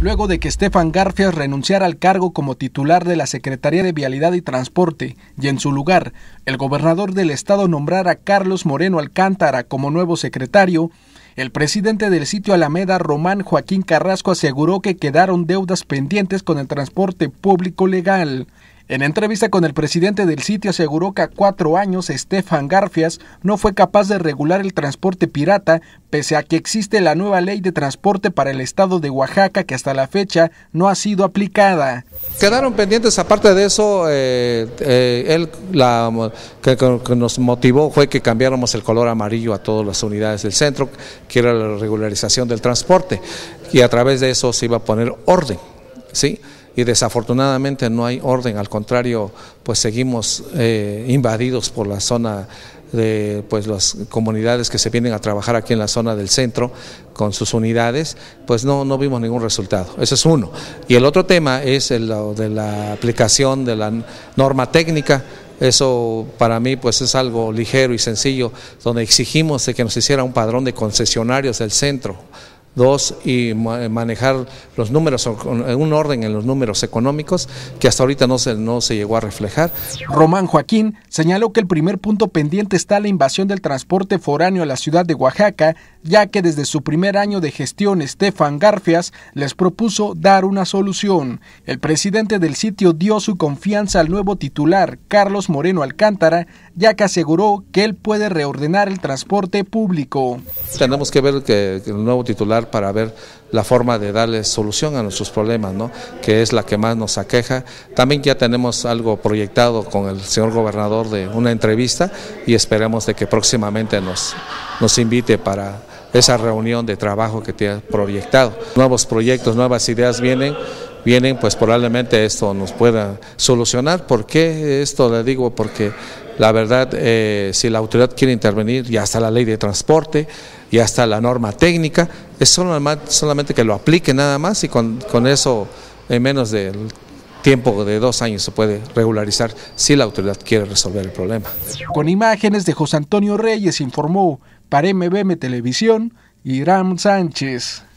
Luego de que Stefan Garfias renunciara al cargo como titular de la Secretaría de Vialidad y Transporte, y en su lugar, el gobernador del estado nombrara a Carlos Moreno Alcántara como nuevo secretario, el presidente del sitio Alameda, Román Joaquín Carrasco, aseguró que quedaron deudas pendientes con el transporte público legal. En entrevista con el presidente del sitio aseguró que a cuatro años Estefan Garfias no fue capaz de regular el transporte pirata, pese a que existe la nueva ley de transporte para el estado de Oaxaca que hasta la fecha no ha sido aplicada. Quedaron pendientes, aparte de eso, eh, eh, él la, que, que, nos motivó fue que cambiáramos el color amarillo a todas las unidades del centro, que era la regularización del transporte, y a través de eso se iba a poner orden. ¿sí? y desafortunadamente no hay orden, al contrario, pues seguimos eh, invadidos por la zona de pues las comunidades que se vienen a trabajar aquí en la zona del centro con sus unidades, pues no, no vimos ningún resultado. Ese es uno. Y el otro tema es el de la aplicación de la norma técnica eso para mí pues es algo ligero y sencillo, donde exigimos de que nos hiciera un padrón de concesionarios del centro dos, y manejar los números, eh, un orden en los números económicos que hasta ahorita no se, no se llegó a reflejar. Román Joaquín señaló que el primer punto pendiente está la invasión del transporte foráneo a la ciudad de Oaxaca, ya que desde su primer año de gestión Estefan Garfias les propuso dar una solución. El presidente del sitio dio su confianza al nuevo titular, Carlos Moreno Alcántara, ya que aseguró que él puede reordenar el transporte público. Tenemos que ver el nuevo titular para ver la forma de darle solución a nuestros problemas, ¿no? que es la que más nos aqueja. También ya tenemos algo proyectado con el señor gobernador de una entrevista y esperamos de que próximamente nos, nos invite para esa reunión de trabajo que te ha proyectado. Nuevos proyectos, nuevas ideas vienen, vienen, pues probablemente esto nos pueda solucionar. ¿Por qué esto le digo? Porque la verdad, eh, si la autoridad quiere intervenir, ya está la ley de transporte, ya está la norma técnica, es solamente, solamente que lo aplique nada más y con, con eso en menos del tiempo de dos años se puede regularizar si la autoridad quiere resolver el problema. Con imágenes de José Antonio Reyes informó para MBM Televisión, Irán Sánchez.